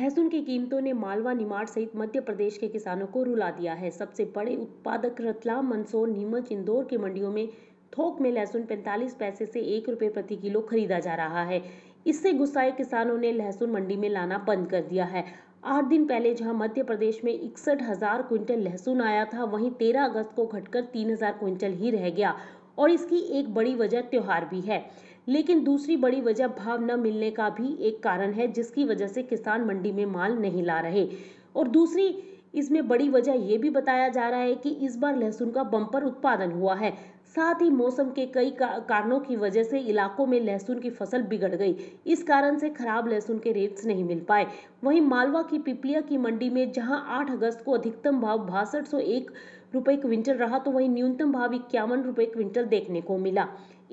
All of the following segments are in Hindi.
लहसुन की कीमतों ने मालवा निमाड़ सहित मध्य प्रदेश के किसानों को रुला दिया है सबसे बड़े उत्पादक रतलाम मंदसौर नीमच इंदौर की मंडियों में थोक में लहसुन 45 पैसे से एक रुपये प्रति किलो खरीदा जा रहा है इससे गुस्साए किसानों ने लहसुन मंडी में लाना बंद कर दिया है आठ दिन पहले जहां मध्य प्रदेश में इकसठ हजार क्विंटल लहसुन आया था वहीं 13 अगस्त को घटकर 3000 क्विंटल ही रह गया और इसकी एक बड़ी वजह त्यौहार भी है लेकिन दूसरी बड़ी वजह भाव न मिलने का भी एक कारण है जिसकी वजह से किसान मंडी में माल नहीं ला रहे और दूसरी इसमें बड़ी वजह यह भी बताया जा रहा है कि इस बार लहसुन का बम्पर उत्पादन हुआ है साथ ही मौसम के कई का, कारणों की वजह से इलाकों में लहसुन की फसल बिगड़ गई इस कारण से खराब लहसुन के रेट्स नहीं मिल पाए वहीं मालवा की पिपलिया की मंडी में जहां 8 अगस्त को अधिकतम भाव बासठ सौ एक रुपये क्विंटल रहा तो वहीं न्यूनतम भाव इक्यावन रुपये क्विंटल देखने को मिला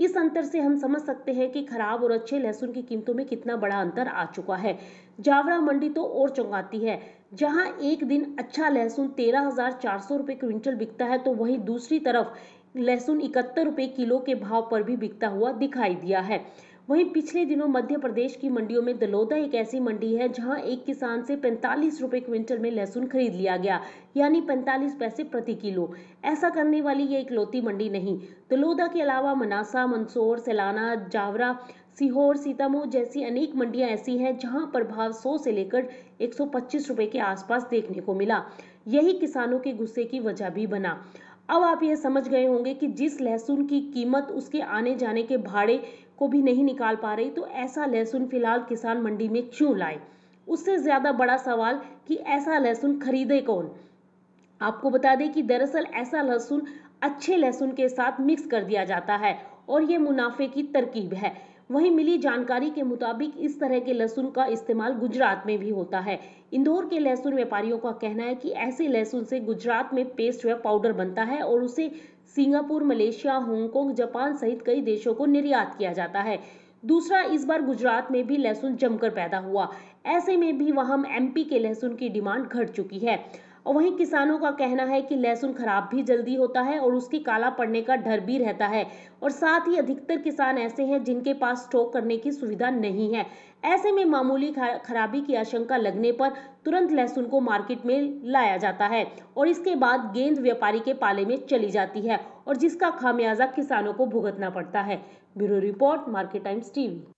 इस अंतर से हम समझ सकते हैं कि खराब और अच्छे लहसुन की कीमतों में कितना बड़ा अंतर आ चुका है जावरा मंडी तो और चौंकाती है जहां एक दिन अच्छा लहसुन तेरह हजार चार सौ रुपये क्विंटल बिकता है तो वहीं दूसरी तरफ लहसुन इकहत्तर रुपये किलो के भाव पर भी बिकता हुआ दिखाई दिया है वहीं पिछले दिनों मध्य प्रदेश की मंडियों में दलोदा एक ऐसी मंडी है जहां एक किसान से पैंतालीस रुपए क्विंटल में लहसुन खरीद लिया गया यानी पैंतालीस पैसे प्रति किलो ऐसा करने वाली यह इकलौती मंडी नहीं दलोदा के अलावा मनासा मंदसौर सैलाना जावरा सीहोर सीतामो जैसी अनेक मंडियां ऐसी हैं जहां प्रभाव 100 से लेकर 125 रुपए के आसपास देखने को मिला यही किसानों के गुस्से की वजह भी बना अब आप ये समझ गए होंगे कि जिस लहसुन की कीमत उसके आने जाने के भाड़े को भी नहीं निकाल पा रही तो ऐसा लहसुन फिलहाल किसान मंडी में क्यों लाए उससे ज़्यादा बड़ा सवाल कि ऐसा लहसुन खरीदे कौन आपको बता दें कि दरअसल ऐसा लहसुन अच्छे लहसुन के साथ मिक्स कर दिया जाता है और ये मुनाफे की तरकीब है वहीं मिली जानकारी के मुताबिक इस तरह के लहसुन का इस्तेमाल गुजरात में भी होता है इंदौर के लहसुन व्यापारियों का कहना है कि ऐसे लहसुन से गुजरात में पेस्ट व पाउडर बनता है और उसे सिंगापुर मलेशिया हांगकॉन्ग जापान सहित कई देशों को निर्यात किया जाता है दूसरा इस बार गुजरात में भी लहसुन जमकर पैदा हुआ ऐसे में भी वहां एमपी के लहसुन की डिमांड घट चुकी है और वहीं किसानों का कहना है कि लहसुन खराब भी जल्दी होता है और उसके काला पड़ने का डर भी रहता है और साथ ही अधिकतर किसान ऐसे हैं जिनके पास स्टॉक करने की सुविधा नहीं है ऐसे में मामूली खराबी की आशंका लगने पर तुरंत लहसुन को मार्केट में लाया जाता है और इसके बाद गेंद व्यापारी के पाले में चली जाती है और जिसका खामियाजा किसानों को भुगतना पड़ता है bureau report market times TV